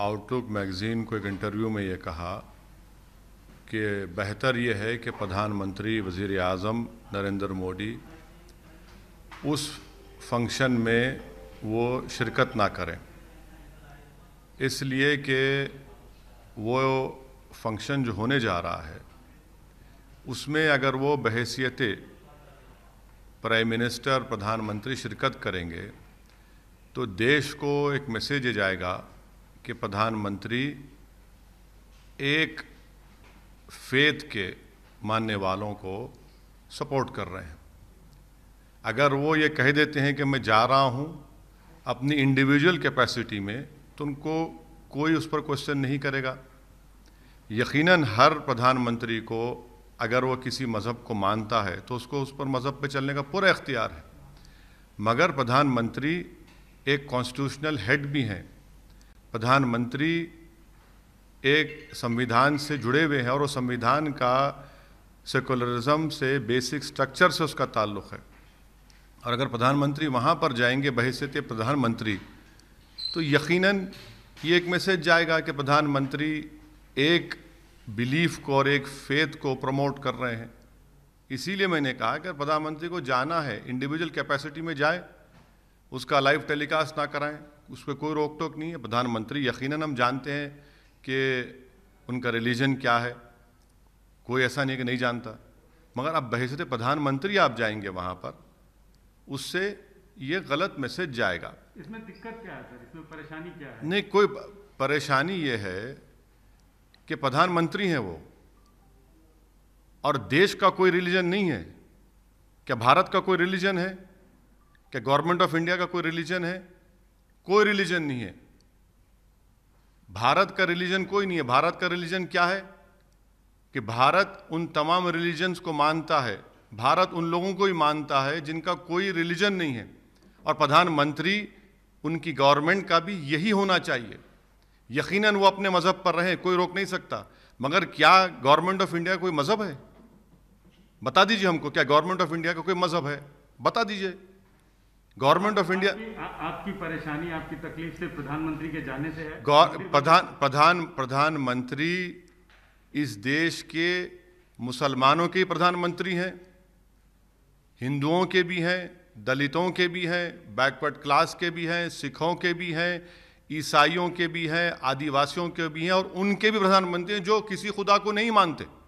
outlook magazine को एक interview में ये कहा कि बेहतर ये है कि प्रधानमंत्री वज़ी अजम नरेंद्र मोदी उस फंक्शन में वो शिरकत ना करें इसलिए कि वो फंक्शन जो होने जा रहा है उसमें अगर वो बहसीत प्राइम मिनिस्टर प्रधानमंत्री शिरकत करेंगे तो देश को एक मैसेज जाएगा कि प्रधानमंत्री एक फेथ के मानने वालों को सपोर्ट कर रहे हैं अगर वो ये कह देते हैं कि मैं जा रहा हूँ अपनी इंडिविजुअल कैपेसिटी में तो उनको कोई उस पर क्वेश्चन नहीं करेगा यकीनन हर प्रधानमंत्री को अगर वो किसी मज़हब को मानता है तो उसको उस पर मज़हब पे चलने का पूरा इख्तियार है मगर प्रधानमंत्री एक कॉन्स्टिट्यूशनल हेड भी हैं प्रधानमंत्री एक संविधान से जुड़े हुए हैं और उस संविधान का सेकुलरिज्म से बेसिक स्ट्रक्चर से उसका ताल्लुक़ है और अगर प्रधानमंत्री वहाँ पर जाएंगे बहसीत प्रधानमंत्री तो यकीनन ये एक मैसेज जाएगा कि प्रधानमंत्री एक बिलीफ को और एक फेथ को प्रमोट कर रहे हैं इसीलिए मैंने कहा कि प्रधानमंत्री को जाना है इंडिविजुअल कैपेसिटी में जाए उसका लाइव टेलीकास्ट ना कराएं उस पर कोई रोक टोक नहीं है प्रधानमंत्री यकीनन हम जानते हैं कि उनका रिलीजन क्या है कोई ऐसा नहीं कि नहीं जानता मगर अब बहसत प्रधानमंत्री आप जाएंगे वहाँ पर उससे ये गलत मैसेज जाएगा इसमें दिक्कत क्या है सर इसमें परेशानी क्या है नहीं कोई परेशानी ये है कि प्रधानमंत्री हैं वो और देश का कोई रिलीजन नहीं है क्या भारत का कोई रिलीजन है क्या गवर्नमेंट ऑफ इंडिया का कोई रिलीजन है कोई रिलीजन नहीं है भारत का रिलीजन कोई नहीं है भारत का रिलीजन क्या है कि भारत उन तमाम रिलीजन्स को मानता है भारत उन लोगों को ही मानता है जिनका कोई रिलीजन नहीं है और प्रधानमंत्री उनकी गवर्नमेंट का भी यही होना चाहिए यकीनन वो अपने मज़हब पर रहे कोई रोक नहीं सकता मगर क्या गवर्नमेंट ऑफ इंडिया कोई मज़हब है बता दीजिए हमको क्या गवर्नमेंट ऑफ इंडिया का कोई मज़हब है बता दीजिए गवर्नमेंट ऑफ इंडिया आपकी परेशानी आपकी तकलीफ से प्रधानमंत्री के जाने से है प्रधान प्रधान प्रधानमंत्री इस देश के मुसलमानों के प्रधानमंत्री हैं हिंदुओं के भी हैं दलितों के भी हैं बैकवर्ड क्लास के भी हैं सिखों के भी हैं ईसाइयों के भी हैं आदिवासियों के भी हैं और उनके भी प्रधानमंत्री हैं जो किसी खुदा को नहीं मानते